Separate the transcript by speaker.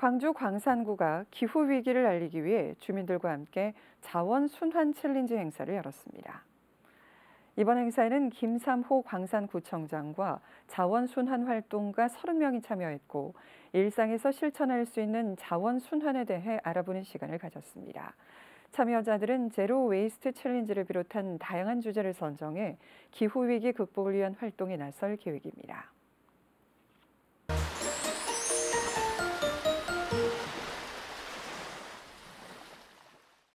Speaker 1: 광주 광산구가 기후 위기를 알리기 위해 주민들과 함께 자원 순환 챌린지 행사를 열었습니다. 이번 행사에는 김삼호 광산구청장과 자원순환활동가 30명이 참여했고 일상에서 실천할 수 있는 자원순환에 대해 알아보는 시간을 가졌습니다. 참여자들은 제로 웨이스트 챌린지를 비롯한 다양한 주제를 선정해 기후위기 극복을 위한 활동에 나설 계획입니다.